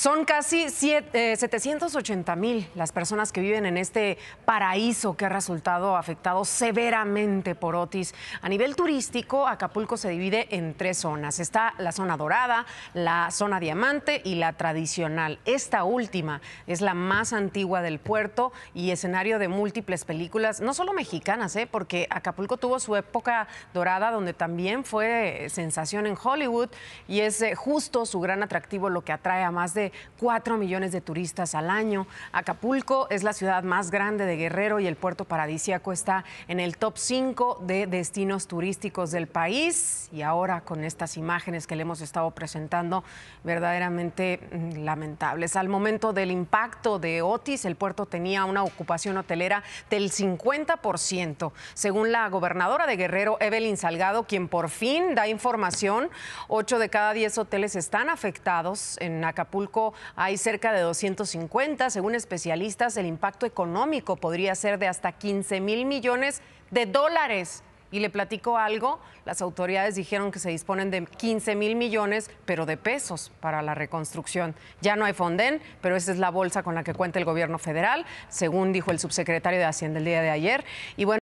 Son casi 780 eh, mil las personas que viven en este paraíso que ha resultado afectado severamente por Otis. A nivel turístico, Acapulco se divide en tres zonas. Está la zona dorada, la zona diamante y la tradicional. Esta última es la más antigua del puerto y escenario de múltiples películas, no solo mexicanas, ¿eh? porque Acapulco tuvo su época dorada donde también fue sensación en Hollywood y es eh, justo su gran atractivo lo que atrae a más de 4 millones de turistas al año. Acapulco es la ciudad más grande de Guerrero y el puerto paradisíaco está en el top 5 de destinos turísticos del país. Y ahora con estas imágenes que le hemos estado presentando, verdaderamente mm, lamentables. Al momento del impacto de Otis, el puerto tenía una ocupación hotelera del 50%. Según la gobernadora de Guerrero, Evelyn Salgado, quien por fin da información, 8 de cada 10 hoteles están afectados en Acapulco hay cerca de 250. Según especialistas, el impacto económico podría ser de hasta 15 mil millones de dólares. Y le platico algo, las autoridades dijeron que se disponen de 15 mil millones, pero de pesos para la reconstrucción. Ya no hay Fonden, pero esa es la bolsa con la que cuenta el gobierno federal, según dijo el subsecretario de Hacienda el día de ayer. Y bueno,